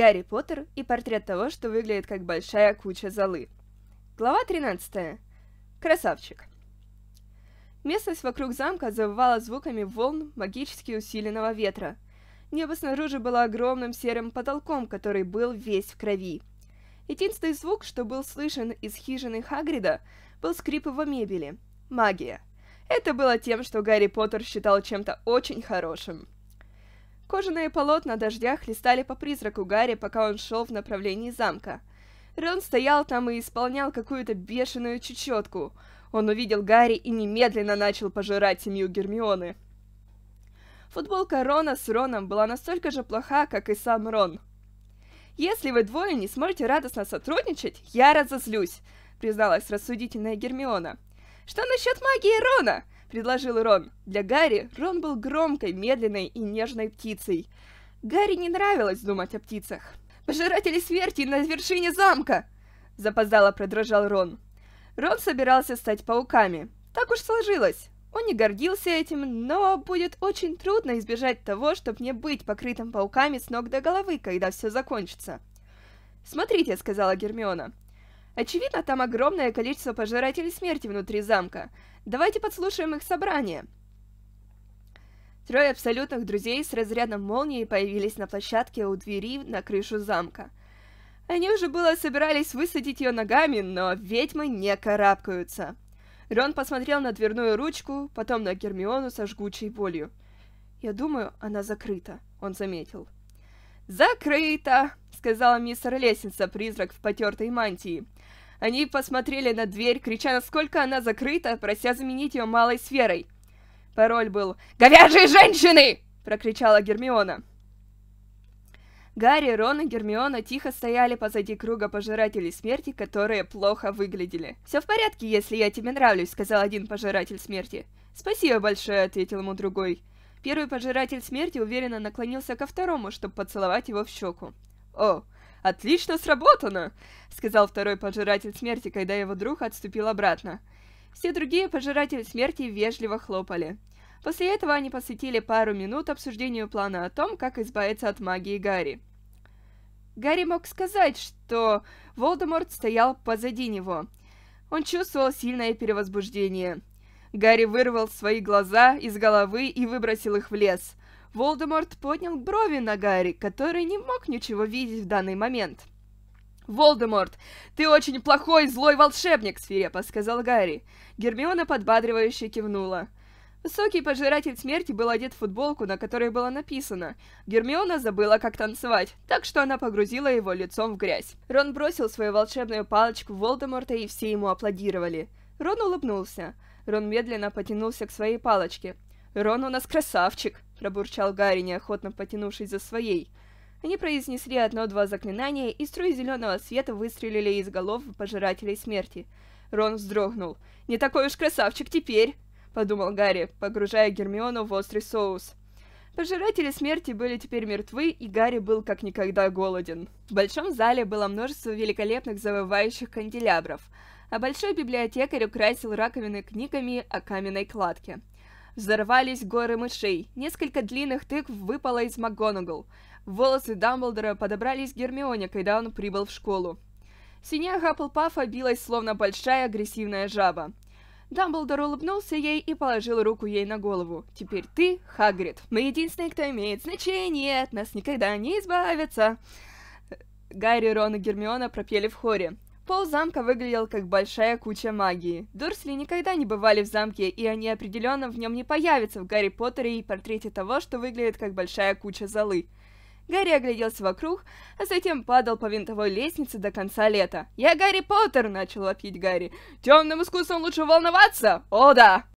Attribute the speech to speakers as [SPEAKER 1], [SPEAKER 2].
[SPEAKER 1] Гарри Поттер и портрет того, что выглядит как большая куча золы. Глава 13. Красавчик. Местность вокруг замка завывала звуками волн магически усиленного ветра. Небо снаружи было огромным серым потолком, который был весь в крови. Единственный звук, что был слышен из хижины Хагрида, был скрип его мебели. Магия. Это было тем, что Гарри Поттер считал чем-то очень хорошим. Кожаные полотна дождя хлестали по призраку Гарри, пока он шел в направлении замка. Рон стоял там и исполнял какую-то бешеную чечетку. Он увидел Гарри и немедленно начал пожирать семью Гермионы. Футболка Рона с Роном была настолько же плоха, как и сам Рон. «Если вы двое не сможете радостно сотрудничать, я разозлюсь», — призналась рассудительная Гермиона. «Что насчет магии Рона? предложил Рон. Для Гарри Рон был громкой, медленной и нежной птицей. Гарри не нравилось думать о птицах. «Пожиратели смерти на вершине замка!» Запоздало продрожал Рон. Рон собирался стать пауками. Так уж сложилось. Он не гордился этим, но будет очень трудно избежать того, чтобы не быть покрытым пауками с ног до головы, когда все закончится. «Смотрите», — сказала Гермиона, — Очевидно, там огромное количество пожирателей смерти внутри замка. Давайте подслушаем их собрание. Трое абсолютных друзей с разрядом молнии появились на площадке у двери на крышу замка. Они уже было собирались высадить ее ногами, но ведьмы не карабкаются. Рон посмотрел на дверную ручку, потом на Гермиону со жгучей болью. «Я думаю, она закрыта», — он заметил. «Закрыта!» сказала мистер Лестница, призрак в потертой мантии. Они посмотрели на дверь, крича, насколько она закрыта, прося заменить ее малой сферой. Пароль был «Говяжьи женщины!» — прокричала Гермиона. Гарри, Рон и Гермиона тихо стояли позади круга пожирателей смерти, которые плохо выглядели. «Все в порядке, если я тебе нравлюсь», — сказал один пожиратель смерти. «Спасибо большое», — ответил ему другой. Первый пожиратель смерти уверенно наклонился ко второму, чтобы поцеловать его в щеку. «О, отлично сработано!» — сказал второй пожиратель смерти, когда его друг отступил обратно. Все другие пожиратели смерти вежливо хлопали. После этого они посвятили пару минут обсуждению плана о том, как избавиться от магии Гарри. Гарри мог сказать, что Волдеморт стоял позади него. Он чувствовал сильное перевозбуждение. Гарри вырвал свои глаза из головы и выбросил их в лес. Волдеморт поднял брови на Гарри, который не мог ничего видеть в данный момент. «Волдеморт, ты очень плохой злой волшебник!» — свирепо сказал Гарри. Гермиона подбадривающе кивнула. Высокий пожиратель смерти был одет в футболку, на которой было написано. Гермиона забыла, как танцевать, так что она погрузила его лицом в грязь. Рон бросил свою волшебную палочку в Волдеморта, и все ему аплодировали. Рон улыбнулся. Рон медленно потянулся к своей палочке. «Рон у нас красавчик!» пробурчал Гарри, неохотно потянувшись за своей. Они произнесли одно-два заклинания, и струи зеленого света выстрелили из голов пожирателей смерти. Рон вздрогнул. «Не такой уж красавчик теперь!» — подумал Гарри, погружая Гермиону в острый соус. Пожиратели смерти были теперь мертвы, и Гарри был как никогда голоден. В большом зале было множество великолепных завывающих канделябров, а большой библиотекарь украсил раковины книгами о каменной кладке. Взорвались горы мышей, несколько длинных тыкв выпало из МакГонагал. Волосы Дамблдора подобрались Гермионе, когда он прибыл в школу. Синяя Гапплпафа билась, словно большая агрессивная жаба. Дамблдор улыбнулся ей и положил руку ей на голову. «Теперь ты, Хагрид. Мы единственные, кто имеет значение, от нас никогда не избавятся!» Гарри, Рон и Гермиона пропели в хоре. Пол замка выглядел как большая куча магии. Дурсли никогда не бывали в замке, и они определенно в нем не появятся в Гарри Поттере и портрете того, что выглядит как большая куча золы. Гарри огляделся вокруг, а затем падал по винтовой лестнице до конца лета. «Я Гарри Поттер!» — начал вопить Гарри. «Темным искусством лучше волноваться? О да!»